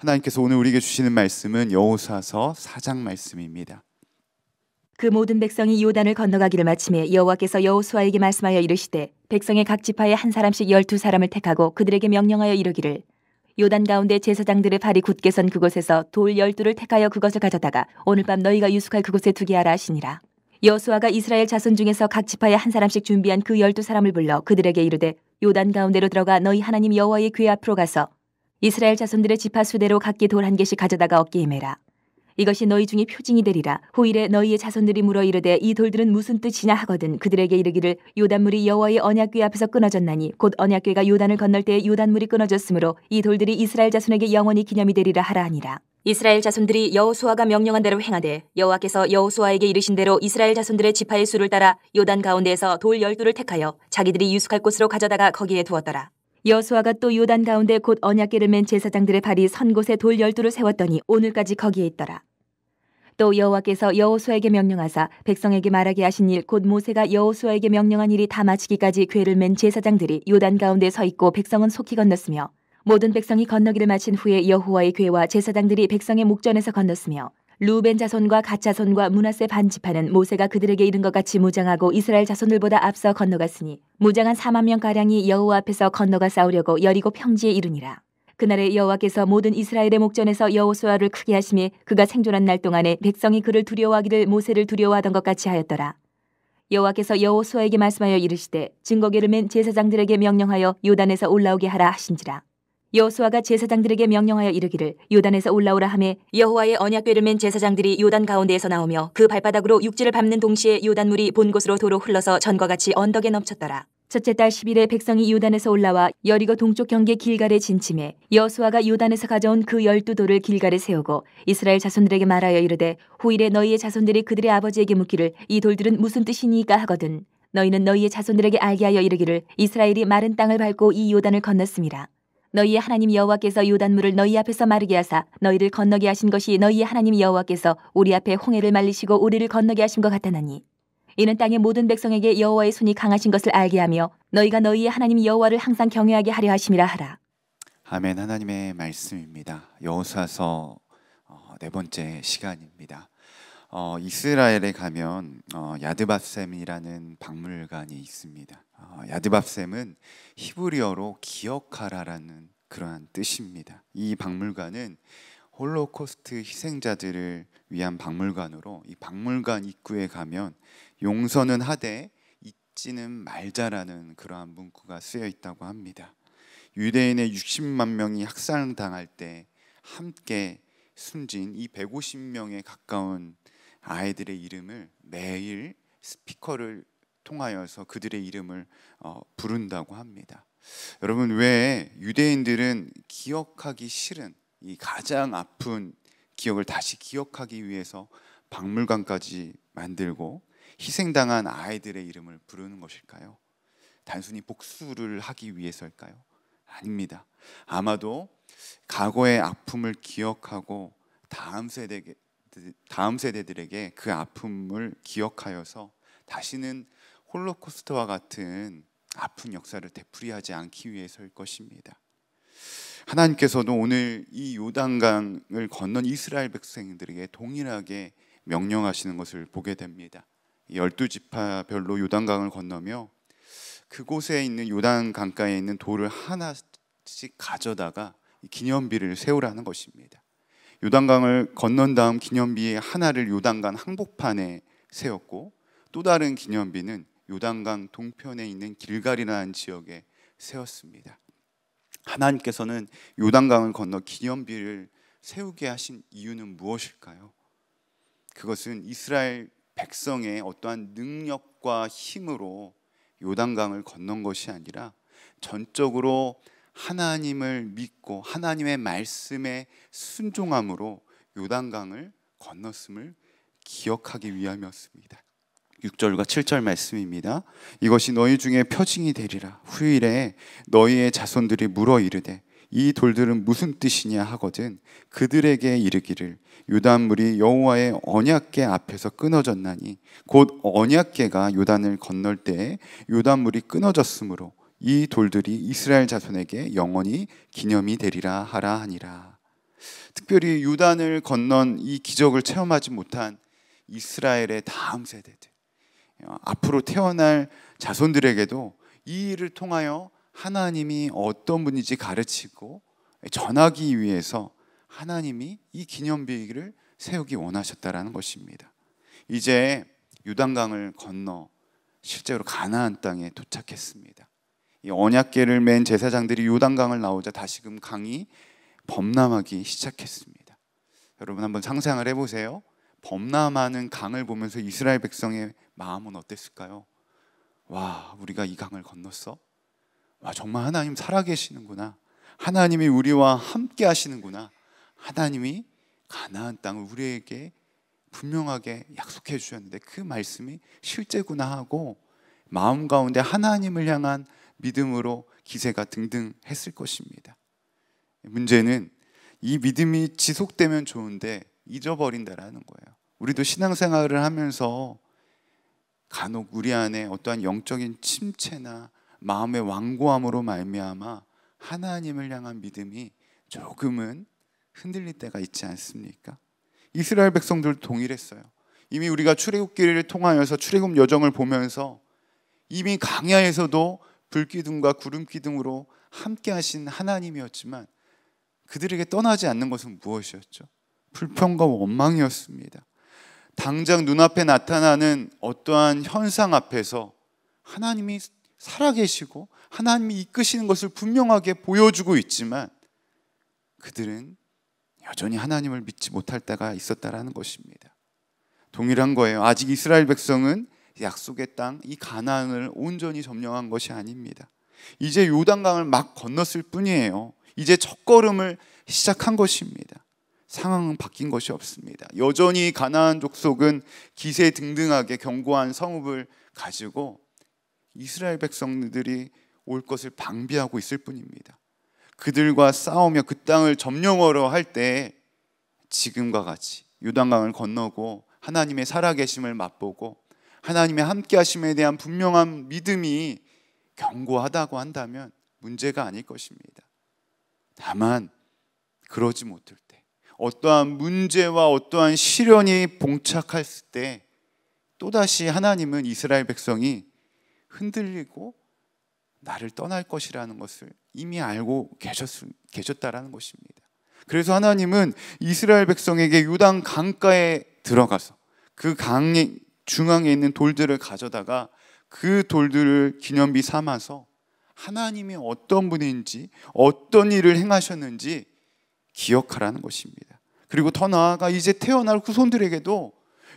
하나님께서 오늘 우리에게 주시는 말씀은 여호사서 4장 말씀입니다. 그 모든 백성이 요단을 건너가기를 마침에 여호와께서 여호수아에게 말씀하여 이르시되 백성의 각 지파에 한 사람씩 열두 사람을 택하고 그들에게 명령하여 이르기를 요단 가운데 제사장들의 발이 굳게 선 그곳에서 돌 열두를 택하여 그것을 가져다가 오늘 밤 너희가 유숙할 그곳에 두게 하라 하시니라. 여수아가 이스라엘 자손 중에서 각 지파에 한 사람씩 준비한 그 열두 사람을 불러 그들에게 이르되 요단 가운데로 들어가 너희 하나님 여호와의 궤 앞으로 가서 이스라엘 자손들의 지파 수대로 각기 돌 한 개씩 가져다가 얻게 임해라 이것이 너희 중에 표징이 되리라. 후일에 너희의 자손들이 물어 이르되 이 돌들은 무슨 뜻이냐 하거든 그들에게 이르기를 요단물이 여호와의 언약궤 앞에서 끊어졌나니 곧 언약궤가 요단을 건널 때에 요단물이 끊어졌으므로 이 돌들이 이스라엘 자손에게 영원히 기념이 되리라 하라 하니라. 이스라엘 자손들이 여호수아가 명령한 대로 행하되 여호와께서 여호수아에게 이르신 대로 이스라엘 자손들의 지파의 수를 따라 요단 가운데에서 돌 열두를 택하여 자기들이 유숙할 곳으로 가져다가 거기에 두었더라. 여수아가 또 요단 가운데 곧 언약계를 맨 제사장들의 발이 선 곳에 돌 열두를 세웠더니 오늘까지 거기에 있더라. 또 여호와께서 여호수아에게 명령하사 백성에게 말하게 하신 일 곧 모세가 여호수아에게 명령한 일이 다 마치기까지 괴를 맨 제사장들이 요단 가운데 서 있고 백성은 속히 건넜으며 모든 백성이 건너기를 마친 후에 여호와의 괴와 제사장들이 백성의 목전에서 건넜으며 루벤 자손과 가 자손과 문하세 반집하는 모세가 그들에게 이른 것 같이 무장하고 이스라엘 자손들보다 앞서 건너갔으니 무장한 4만 명 가량이 여호와 앞에서 건너가 싸우려고 여리고 평지에 이르니라. 그날에 여호와께서 모든 이스라엘의 목전에서 여호수아를 크게 하심에 그가 생존한 날 동안에 백성이 그를 두려워하기를 모세를 두려워하던 것 같이 하였더라. 여호와께서 여호수아에게 말씀하여 이르시되 증거계를 맨 제사장들에게 명령하여 요단에서 올라오게 하라 하신지라. 여호수아가 제사장들에게 명령하여 이르기를 요단에서 올라오라 하매 여호와의 언약궤를 맨 제사장들이 요단 가운데에서 나오며 그 발바닥으로 육지를 밟는 동시에 요단물이 본 곳으로 도로 흘러서 전과 같이 언덕에 넘쳤더라. 첫째 달 10일에 백성이 요단에서 올라와 여리고 동쪽 경계 길갈에 진침해 여수아가 요단에서 가져온 그 열두 돌을 길갈에 세우고 이스라엘 자손들에게 말하여 이르되 후일에 너희의 자손들이 그들의 아버지에게 묻기를 이 돌들은 무슨 뜻이니까 하거든 너희는 너희의 자손들에게 알게 하여 이르기를 이스라엘이 마른 땅을 밟고 이 요단을 건넜습니다. 너희의 하나님 여호와께서 요단물을 너희 앞에서 마르게 하사 너희를 건너게 하신 것이 너희의 하나님 여호와께서 우리 앞에 홍해를 말리시고 우리를 건너게 하신 것 같다나니 이는 땅의 모든 백성에게 여호와의 손이 강하신 것을 알게 하며 너희가 너희의 하나님 여호와를 항상 경외하게 하려 하심이라 하라. 아멘 하나님의 말씀입니다. 여호수아서 어, 네 번째 시간입니다. 어, 이스라엘에 가면 어, 야드밥셈이라는 박물관이 있습니다. 어, 야드밥셈은 히브리어로 기억하라라는 그러한 뜻입니다. 이 박물관은 홀로코스트 희생자들을 위한 박물관으로 이 박물관 입구에 가면 용서는 하되 잊지는 말자라는 그러한 문구가 쓰여 있다고 합니다. 유대인의 60만 명이 학살당할 때 함께 숨진 이 150명에 가까운 아이들의 이름을 매일 스피커를 통하여서 그들의 이름을 어, 부른다고 합니다. 여러분 왜 유대인들은 기억하기 싫은 이 가장 아픈 기억을 다시 기억하기 위해서 박물관까지 만들고 희생당한 아이들의 이름을 부르는 것일까요? 단순히 복수를 하기 위해서일까요? 아닙니다. 아마도 과거의 아픔을 기억하고 다음 세대에게 다음 세대들에게 그 아픔을 기억하여서 다시는 홀로코스트와 같은 아픈 역사를 되풀이하지 않기 위해서일 것입니다. 하나님께서도 오늘 이 요단강을 건넌 이스라엘 백성들에게 동일하게 명령하시는 것을 보게 됩니다. 열두 지파별로 요단강을 건너며 그곳에 있는 요단 강가에 있는 돌을 하나씩 가져다가 기념비를 세우라는 것입니다. 요단강을 건넌 다음 기념비의 하나를 요단강 항복판에 세웠고 또 다른 기념비는 요단강 동편에 있는 길갈이라는 지역에 세웠습니다. 하나님께서는 요단강을 건너 기념비를 세우게 하신 이유는 무엇일까요? 그것은 이스라엘 백성의 어떠한 능력과 힘으로 요단강을 건넌 것이 아니라 전적으로 하나님을 믿고 하나님의 말씀에 순종함으로 요단강을 건넜음을 기억하기 위함이었습니다. 6절과 7절 말씀입니다. 이것이 너희 중에 표징이 되리라. 후일에 너희의 자손들이 물어 이르되 이 돌들은 무슨 뜻이냐 하거든 그들에게 이르기를 요단물이 여호와의 언약계 앞에서 끊어졌나니 곧 언약계가 요단을 건널 때에 요단물이 끊어졌으므로 이 돌들이 이스라엘 자손에게 영원히 기념이 되리라 하라 하니라. 특별히 유단을 건넌 이 기적을 체험하지 못한 이스라엘의 다음 세대들, 어, 앞으로 태어날 자손들에게도 이 일을 통하여 하나님이 어떤 분인지 가르치고 전하기 위해서 하나님이 이 기념비를 기 세우기 원하셨다라는 것입니다. 이제 유단강을 건너 실제로 가나안 땅에 도착했습니다. 이언약계를맨 제사장들이 요단강을 나오자 다시금 강이 범람하기 시작했습니다. 여러분 한번 상상을 해보세요. 범람하는 강을 보면서 이스라엘 백성의 마음은 어땠을까요? 와, 우리가 이 강을 건넜어? 와, 정말 하나님 살아계시는구나. 하나님이 우리와 함께 하시는구나. 하나님이 가나안 땅을 우리에게 분명하게 약속해 주셨는데 그 말씀이 실제구나 하고 마음 가운데 하나님을 향한 믿음으로 기세가 등등 했을 것입니다. 문제는 이 믿음이 지속되면 좋은데 잊어버린다라는 거예요. 우리도 신앙생활을 하면서 간혹 우리 안에 어떠한 영적인 침체나 마음의 완고함으로 말미암아 하나님을 향한 믿음이 조금은 흔들릴 때가 있지 않습니까? 이스라엘 백성들 동일했어요. 이미 우리가 출애굽기를 통하여서 출애굽 여정을 보면서 이미 광야에서도 불기둥과 구름기둥으로 함께 하신 하나님이었지만 그들에게 떠나지 않는 것은 무엇이었죠? 불평과 원망이었습니다. 당장 눈앞에 나타나는 어떠한 현상 앞에서 하나님이 살아계시고 하나님이 이끄시는 것을 분명하게 보여주고 있지만 그들은 여전히 하나님을 믿지 못할 때가 있었다라는 것입니다. 동일한 거예요. 아직 이스라엘 백성은 약속의 땅 이 가나안을 온전히 점령한 것이 아닙니다. 이제 요단강을 막 건넜을 뿐이에요. 이제 첫 걸음을 시작한 것입니다. 상황은 바뀐 것이 없습니다. 여전히 가나안 족속은 기세 등등하게 견고한 성읍을 가지고 이스라엘 백성들이 올 것을 방비하고 있을 뿐입니다. 그들과 싸우며 그 땅을 점령하러 할 때 지금과 같이 요단강을 건너고 하나님의 살아계심을 맛보고 하나님의 함께 하심에 대한 분명한 믿음이 견고하다고 한다면 문제가 아닐 것입니다. 다만 그러지 못할 때 어떠한 문제와 어떠한 시련이 봉착했때 또다시 하나님은 이스라엘 백성이 흔들리고 나를 떠날 것이라는 것을 이미 알고 계셨, 계셨다라는 것입니다. 그래서 하나님은 이스라엘 백성에게 요단 강가에 들어가서 그 강이 중앙에 있는 돌들을 가져다가 그 돌들을 기념비 삼아서 하나님이 어떤 분인지 어떤 일을 행하셨는지 기억하라는 것입니다. 그리고 더 나아가 이제 태어날 후손들에게도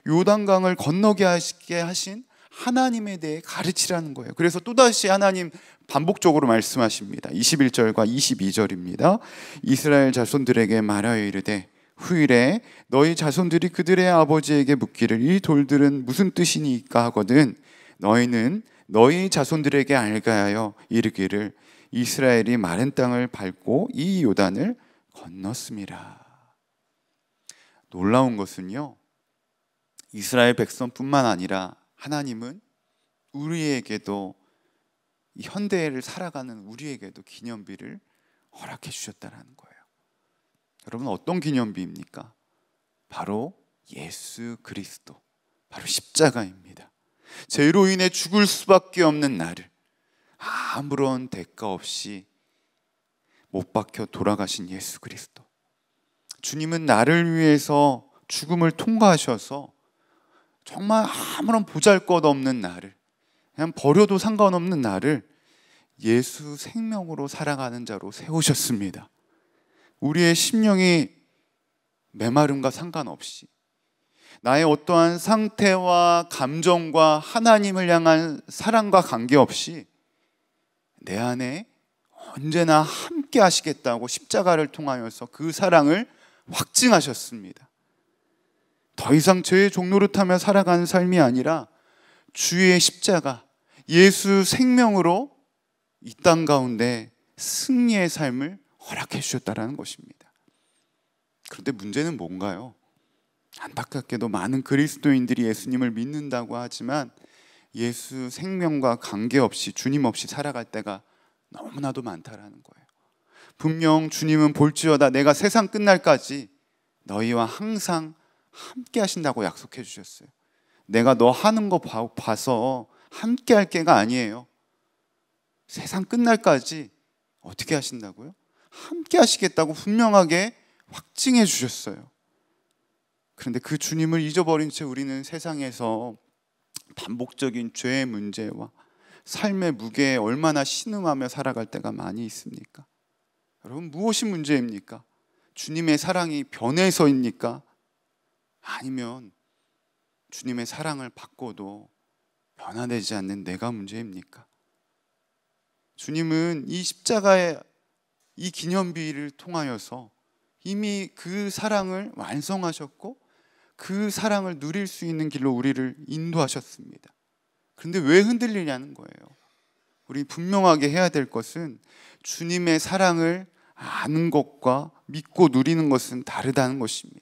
요단강을 건너게 하시게 하신 하나님에 대해 가르치라는 거예요. 그래서 또다시 하나님 반복적으로 말씀하십니다. 21절과 22절입니다. 이스라엘 자손들에게 말하여 이르되 후일에 너희 자손들이 그들의 아버지에게 묻기를 이 돌들은 무슨 뜻이니까 하거든 너희는 너희 자손들에게 알가 하여 이르기를 이스라엘이 마른 땅을 밟고 이 요단을 건넜습니다. 놀라운 것은요. 이스라엘 백성뿐만 아니라 하나님은 우리에게도 현대를 살아가는 우리에게도 기념비를 허락해 주셨다는 거예요. 여러분 어떤 기념비입니까? 바로 예수 그리스도, 바로 십자가입니다. 죄로 인해 죽을 수밖에 없는 나를 아무런 대가 없이 못 박혀 돌아가신 예수 그리스도. 주님은 나를 위해서 죽음을 통과하셔서 정말 아무런 보잘 것 없는 나를, 그냥 버려도 상관없는 나를 예수 생명으로 살아가는 자로 세우셨습니다. 우리의 심령이 메마름과 상관없이 나의 어떠한 상태와 감정과 하나님을 향한 사랑과 관계없이 내 안에 언제나 함께 하시겠다고 십자가를 통하여서 그 사랑을 확증하셨습니다. 더 이상 죄의 종로를타며 살아가는 삶이 아니라 주의 십자가, 예수 생명으로 이 땅 가운데 승리의 삶을 허락해 주셨다라는 것입니다. 그런데 문제는 뭔가요? 안타깝게도 많은 그리스도인들이 예수님을 믿는다고 하지만 예수 생명과 관계없이 주님 없이 살아갈 때가 너무나도 많다라는 거예요. 분명 주님은 볼지어다 내가 세상 끝날까지 너희와 항상 함께 하신다고 약속해 주셨어요. 내가 너 하는 거 봐서 함께 할 게가 아니에요. 세상 끝날까지 어떻게 하신다고요? 함께 하시겠다고 분명하게 확증해 주셨어요. 그런데 그 주님을 잊어버린 채 우리는 세상에서 반복적인 죄의 문제와 삶의 무게에 얼마나 신음하며 살아갈 때가 많이 있습니까? 여러분 무엇이 문제입니까? 주님의 사랑이 변해서입니까? 아니면 주님의 사랑을 받고도 변화되지 않는 내가 문제입니까? 주님은 이 십자가의 이 기념비를 통하여서 이미 그 사랑을 완성하셨고 그 사랑을 누릴 수 있는 길로 우리를 인도하셨습니다. 그런데 왜 흔들리냐는 거예요. 우리 분명하게 해야 될 것은 주님의 사랑을 아는 것과 믿고 누리는 것은 다르다는 것입니다.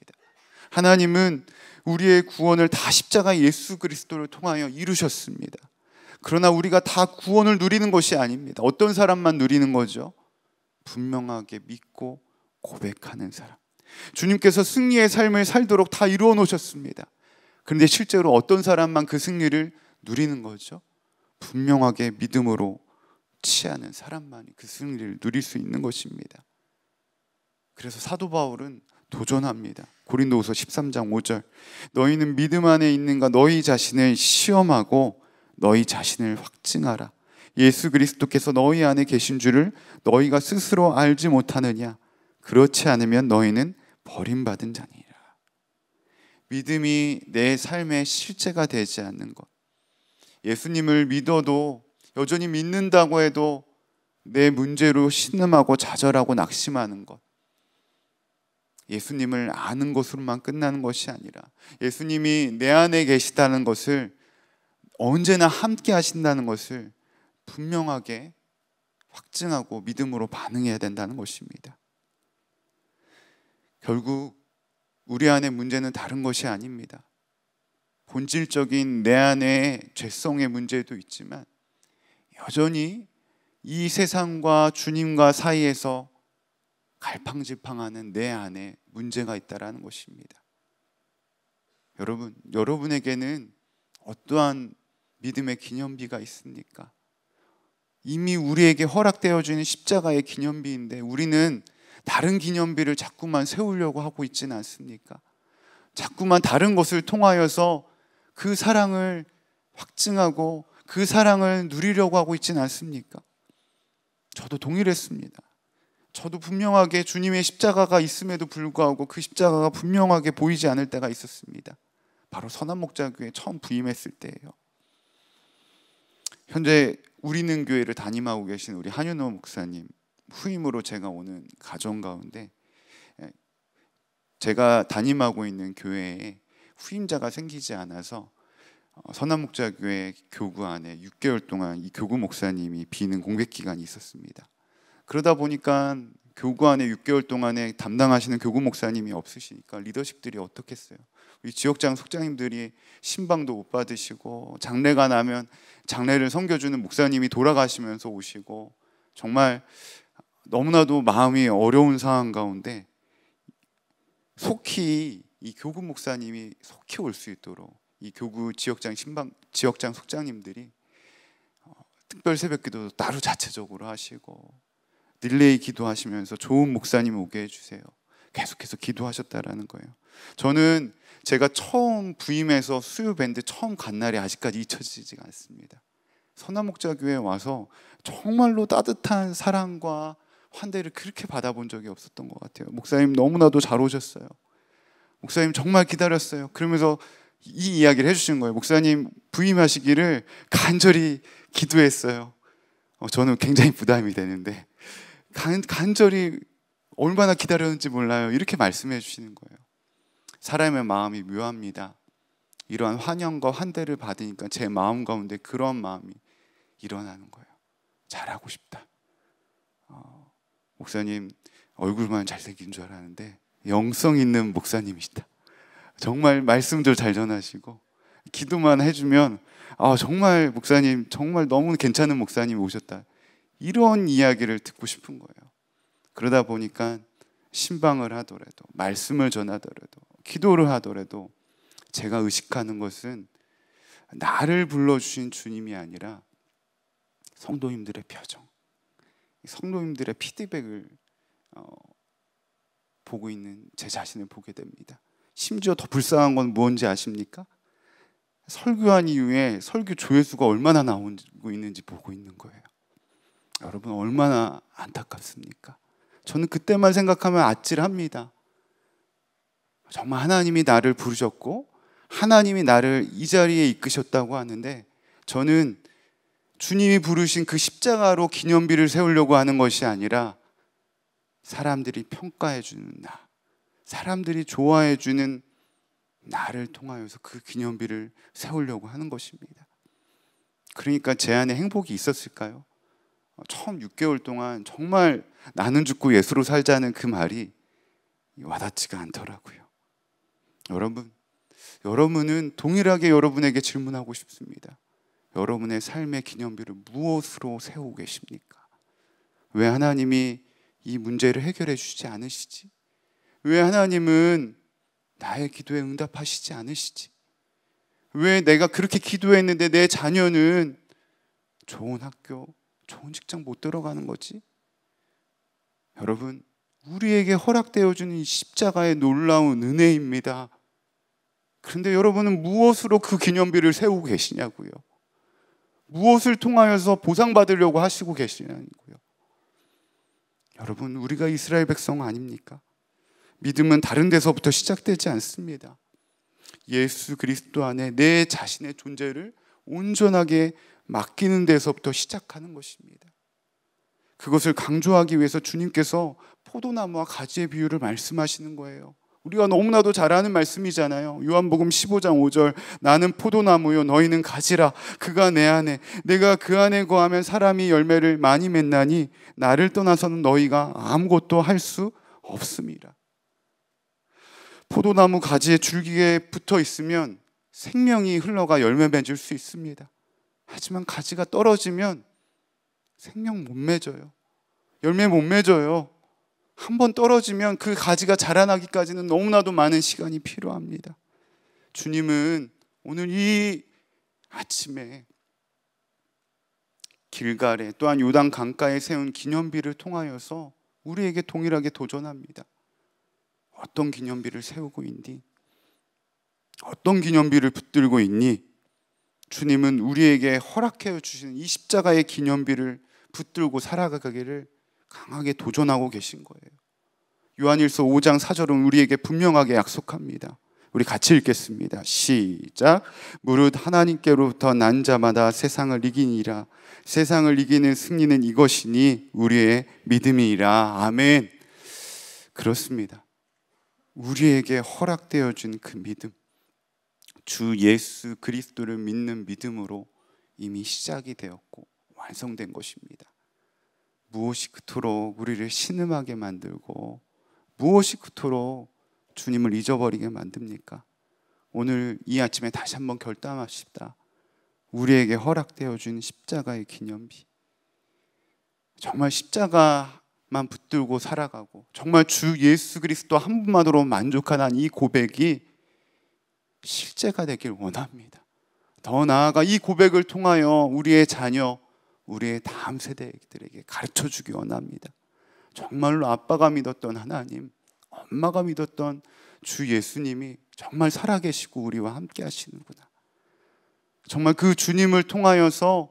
하나님은 우리의 구원을 다 십자가 예수 그리스도를 통하여 이루셨습니다. 그러나 우리가 다 구원을 누리는 것이 아닙니다. 어떤 사람만 누리는 거죠? 분명하게 믿고 고백하는 사람. 주님께서 승리의 삶을 살도록 다 이루어 놓으셨습니다. 그런데 실제로 어떤 사람만 그 승리를 누리는 거죠? 분명하게 믿음으로 취하는 사람만이 그 승리를 누릴 수 있는 것입니다. 그래서 사도 바울은 도전합니다. 고린도후서 13장 5절. 너희는 믿음 안에 있는가 너희 자신을 시험하고 너희 자신을 확증하라. 예수 그리스도께서 너희 안에 계신 줄을 너희가 스스로 알지 못하느냐? 그렇지 않으면 너희는 버림받은 자니라. 믿음이 내 삶의 실제가 되지 않는 것. 예수님을 믿어도 여전히 믿는다고 해도 내 문제로 신음하고 좌절하고 낙심하는 것. 예수님을 아는 것으로만 끝나는 것이 아니라 예수님이 내 안에 계시다는 것을 언제나 함께 하신다는 것을 분명하게 확증하고 믿음으로 반응해야 된다는 것입니다. 결국 우리 안의 문제는 다른 것이 아닙니다. 본질적인 내 안의 죄성의 문제도 있지만 여전히 이 세상과 주님과 사이에서 갈팡질팡하는 내 안에 문제가 있다라는 것입니다. 여러분, 여러분에게는 어떠한 믿음의 기념비가 있습니까? 이미 우리에게 허락되어 주는 십자가의 기념비인데 우리는 다른 기념비를 자꾸만 세우려고 하고 있지는 않습니까? 자꾸만 다른 것을 통하여서 그 사랑을 확증하고 그 사랑을 누리려고 하고 있지는 않습니까? 저도 동일했습니다. 저도 분명하게 주님의 십자가가 있음에도 불구하고 그 십자가가 분명하게 보이지 않을 때가 있었습니다. 바로 선한 목자교회 처음 부임했을 때예요. 현재 우리는 교회를 담임하고 계신 우리 한윤호 목사님 후임으로 제가 오는 가정 가운데 예, 제가 담임하고 있는 교회에 후임자가 생기지 않아서 선한목자교회 어, 교구 안에 6개월 동안 이 교구 목사님이 비는 공백 기간이 있었습니다. 그러다 보니까 교구 안에 6개월 동안에 담당하시는 교구 목사님이 없으시니까 리더십들이 어떻겠어요? 지역장 속장님들이 신방도 못 받으시고 장례가 나면 장례를 섬겨주는 목사님이 돌아가시면서 오시고 정말 너무나도 마음이 어려운 상황 가운데 속히 이 교구 목사님이 속히 올 수 있도록 이 교구 지역장 신방 지역장 속장님들이 어, 특별 새벽기도 따로 자체적으로 하시고 릴레이 기도하시면서 좋은 목사님 오게 해주세요. 계속해서 기도하셨다라는 거예요. 저는 제가 처음 부임해서 수요밴드 처음 간 날이 아직까지 잊혀지지가 않습니다. 선화목자교회에 와서 정말로 따뜻한 사랑과 환대를 그렇게 받아본 적이 없었던 것 같아요. 목사님 너무나도 잘 오셨어요. 목사님 정말 기다렸어요. 그러면서 이 이야기를 해주신 거예요. 목사님 부임하시기를 간절히 기도했어요. 어, 저는 굉장히 부담이 되는데 간, 간절히 얼마나 기다렸는지 몰라요. 이렇게 말씀해 주시는 거예요. 사람의 마음이 묘합니다. 이러한 환영과 환대를 받으니까 제 마음 가운데 그런 마음이 일어나는 거예요. 잘하고 싶다. 어, 목사님 얼굴만 잘생긴 줄 알았는데 영성 있는 목사님이시다. 정말 말씀도 잘 전하시고 기도만 해주면 아 정말 목사님 정말 너무 괜찮은 목사님 오셨다. 이런 이야기를 듣고 싶은 거예요. 그러다 보니까 신방을 하더라도 말씀을 전하더라도 기도를 하더라도 제가 의식하는 것은 나를 불러주신 주님이 아니라 성도님들의 표정, 성도님들의 피드백을 어, 보고 있는 제 자신을 보게 됩니다. 심지어 더 불쌍한 건 뭔지 아십니까? 설교한 이후에 설교 조회수가 얼마나 나오고 있는지 보고 있는 거예요. 여러분 얼마나 안타깝습니까? 저는 그때만 생각하면 아찔합니다. 정말 하나님이 나를 부르셨고 하나님이 나를 이 자리에 이끄셨다고 하는데 저는 주님이 부르신 그 십자가로 기념비를 세우려고 하는 것이 아니라 사람들이 평가해 주는 나, 사람들이 좋아해 주는 나를 통하여서 그 기념비를 세우려고 하는 것입니다. 그러니까 제 안에 행복이 있었을까요? 처음 6개월 동안 정말 나는 죽고 예수로 살자는 그 말이 와닿지가 않더라고요. 여러분, 여러분은 동일하게 여러분에게 질문하고 싶습니다. 여러분의 삶의 기념비를 무엇으로 세우고 계십니까? 왜 하나님이 이 문제를 해결해 주지 않으시지? 왜 하나님은 나의 기도에 응답하시지 않으시지? 왜 내가 그렇게 기도했는데 내 자녀는 좋은 학교, 좋은 직장 못 들어가는 거지? 여러분, 우리에게 허락되어 주는 십자가의 놀라운 은혜입니다. 그런데 여러분은 무엇으로 그 기념비를 세우고 계시냐고요? 무엇을 통하여서 보상받으려고 하시고 계시냐고요? 여러분, 우리가 이스라엘 백성 아닙니까? 믿음은 다른 데서부터 시작되지 않습니다. 예수 그리스도 안에 내 자신의 존재를 온전하게 맡기는 데서부터 시작하는 것입니다. 그것을 강조하기 위해서 주님께서 포도나무와 가지의 비유를 말씀하시는 거예요. 우리가 너무나도 잘 아는 말씀이잖아요. 요한복음 15장 5절 나는 포도나무요 너희는 가지라 그가 내 안에 내가 그 안에 거하면 사람이 열매를 많이 맺나니 나를 떠나서는 너희가 아무것도 할 수 없습니다. 포도나무 가지에 줄기에 붙어 있으면 생명이 흘러가 열매 맺을 수 있습니다. 하지만 가지가 떨어지면 생명 못 맺어요. 열매 못 맺어요. 한 번 떨어지면 그 가지가 자라나기까지는 너무나도 많은 시간이 필요합니다. 주님은 오늘 이 아침에 길가에 또한 요단 강가에 세운 기념비를 통하여서 우리에게 동일하게 도전합니다. 어떤 기념비를 세우고 있니? 어떤 기념비를 붙들고 있니? 주님은 우리에게 허락해 주시는 이 십자가의 기념비를 붙들고 살아가기를 강하게 도전하고 계신 거예요. 요한일서 5장 4절은 우리에게 분명하게 약속합니다. 우리 같이 읽겠습니다. 시작. 무릇 하나님께로부터 난 자마다 세상을 이기니라. 세상을 이기는 승리는 이것이니 우리의 믿음이라. 아멘. 그렇습니다. 우리에게 허락되어준 그 믿음. 주 예수 그리스도를 믿는 믿음으로 이미 시작이 되었고, 완성된 것입니다. 무엇이 그토록 우리를 신음하게 만들고 무엇이 그토록 주님을 잊어버리게 만듭니까? 오늘 이 아침에 다시 한번 결단하십다. 우리에게 허락되어 준 십자가의 기념비. 정말 십자가만 붙들고 살아가고 정말 주 예수 그리스도 한 분만으로 만족하는 이 고백이 실제가 되길 원합니다. 더 나아가 이 고백을 통하여 우리의 자녀, 우리의 다음 세대들에게 가르쳐 주기 원합니다. 정말로 아빠가 믿었던 하나님, 엄마가 믿었던 주 예수님이 정말 살아계시고 우리와 함께 하시는구나. 정말 그 주님을 통하여서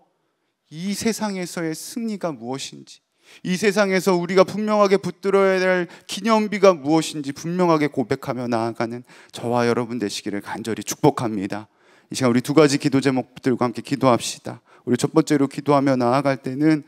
이 세상에서의 승리가 무엇인지, 이 세상에서 우리가 분명하게 붙들어야 될 기념비가 무엇인지 분명하게 고백하며 나아가는 저와 여러분 되시기를 간절히 축복합니다. 이 시간 우리 두 가지 기도 제목들과 함께 기도합시다. 우리 첫 번째로 기도하며 나아갈 때는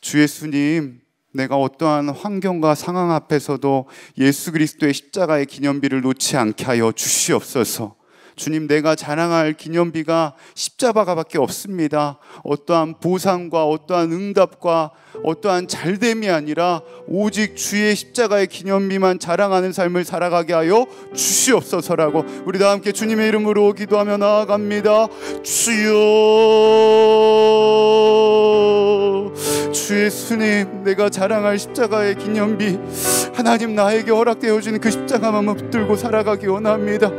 주 예수님 내가 어떠한 환경과 상황 앞에서도 예수 그리스도의 십자가의 기념비를 놓지 않게 하여 주시옵소서. 주님, 내가 자랑할 기념비가 십자가밖에 없습니다. 어떠한 보상과 어떠한 응답과 어떠한 잘됨이 아니라 오직 주의 십자가의 기념비만 자랑하는 삶을 살아가게 하여 주시옵소서라고 우리 다 함께 주님의 이름으로 기도하며 나아갑니다. 주여 주의 스님 내가 자랑할 십자가의 기념비 하나님 나에게 허락되어 주는 그 십자가만 붙들고 살아가기 원합니다.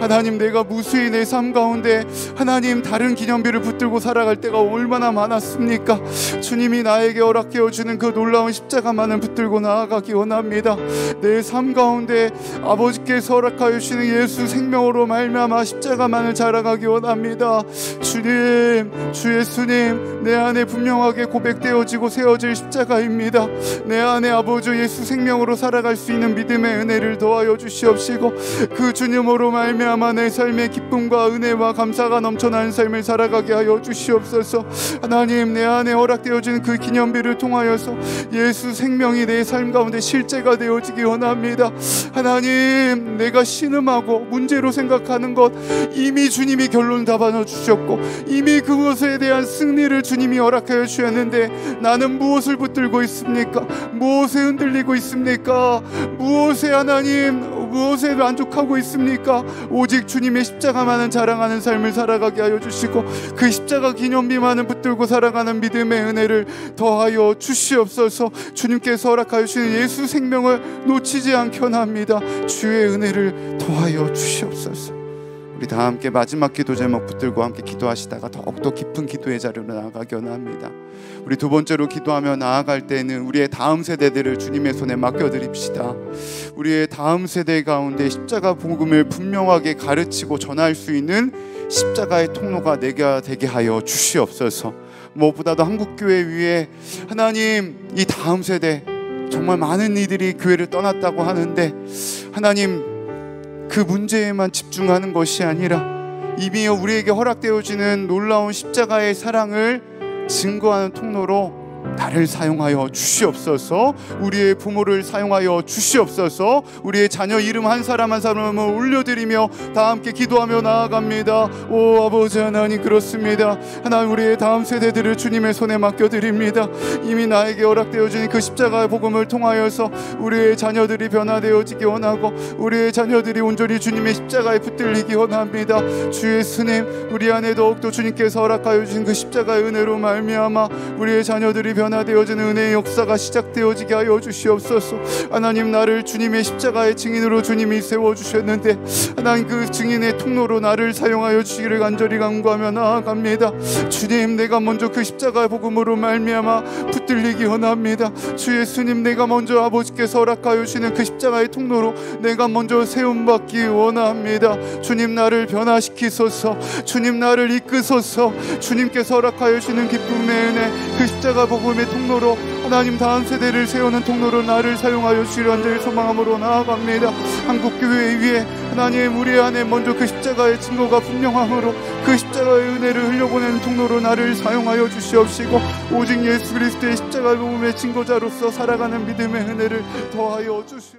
하나님 내가 무수히 내 삶 가운데 하나님 다른 기념비를 붙들고 살아갈 때가 얼마나 많았습니까? 주님이 나에게 허락 일으 주는 그 놀라운 십자가만을 붙들고 나아가기 원합니다. 내 삶 가운데 아버지께서 허락하여 주시는 예수 생명으로 말미암아 십자가만을 자랑하기 원합니다. 주님, 주 예수님, 내 안에 분명하게 고백되어지고 세워질 십자가입니다. 내 안에 아버지 예수 생명으로 살아갈 수 있는 믿음의 은혜를 더하여 주시옵시고 그 주님으로 말미암아 내 삶의 기쁨과 은혜와 감사가 넘쳐나는 삶을 살아가게 하여 주시옵소서. 하나님, 내 안에 허락되어진 그 기념비를 통하여서 예수 생명이 내 삶 가운데 실제가 되어지기 원합니다. 하나님, 내가 신음하고 문제로 생각하는 것 이미 주님이 결론 답안을 주셨고 이미 그것에 대한 승리를 주님이 허락하여 주셨는데 나는 무엇을 붙들고 있습니까? 무엇에 흔들리고 있습니까? 무엇에 하나님 무엇에 만족하고 있습니까? 오직 주님의 십자가만은 자랑하는 삶을 살아가게 하여 주시고 그 십자가 기념비만은 붙들고 살아가는 믿음의 은혜를 더하여 주시옵소서 주님께서 허락하여 주신 예수 생명을 놓치지 않게 합니다 주의 은혜를 더하여 주시옵소서 우리 다 함께 마지막 기도 제목 붙들고 함께 기도하시다가 더욱더 깊은 기도의 자료로 나아가기 원합니다. 우리 두 번째로 기도하며 나아갈 때는 우리의 다음 세대들을 주님의 손에 맡겨드립시다. 우리의 다음 세대 가운데 십자가 복음을 분명하게 가르치고 전할 수 있는 십자가의 통로가 내가 되게 하여 주시옵소서. 무엇보다도 한국 교회 위에 하나님 이 다음 세대 정말 많은 이들이 교회를 떠났다고 하는데 하나님 그 문제에만 집중하는 것이 아니라 이미 우리에게 허락되어지는 놀라운 십자가의 사랑을 증거하는 통로로 나를 사용하여 주시옵소서 우리의 부모를 사용하여 주시옵소서 우리의 자녀 이름 한 사람 한 사람을 올려드리며 다 함께 기도하며 나아갑니다 오 아버지 하나님 그렇습니다 하나님 우리의 다음 세대들을 주님의 손에 맡겨드립니다 이미 나에게 허락되어 진그 십자가의 복음을 통하여서 우리의 자녀들이 변화되어지기 원하고 우리의 자녀들이 온전히 주님의 십자가에 붙들리기 원합니다 주의 스님 우리 안에 더욱더 주님께서 허락하여 주신 그 십자가의 은혜로 말미암아 우리의 자녀들이 변화 하나 되어지는 은혜의 역사가 시작되어지게 하여 주시옵소서. 하나님 나를 주님의 십자가의 증인으로 주님이 세워 주셨는데 하나님 그 증인의 통로로 나를 사용하여 주시기를 간절히 간구하며 나아갑니다. 주님 내가 먼저 그 십자가의 복음으로 말미암아 붙들리기 원합니다. 주 예수님 내가 먼저 아버지께서 허락하여 주시는 그 십자가의 통로로 내가 먼저 세움 받기 원합니다. 주님 나를 변화시키소서. 주님 나를 이끄소서. 주님께서 허락하여 주시는 기쁨의 은혜 그 십자가 복음의 통로로 하나님 다음 세대를 세우는 통로로 나를 사용하여 주시려 한자를 소망함으로 나아갑니다. 한국교회 위에 하나님 우리 안에 먼저 그 십자가의 증거가 분명함으로 그 십자가의 은혜를 흘려보내는 통로로 나를 사용하여 주시옵시고 오직 예수 그리스도의 십자가 복음의 증거자로서 살아가는 믿음의 은혜를 더하여 주시옵소서.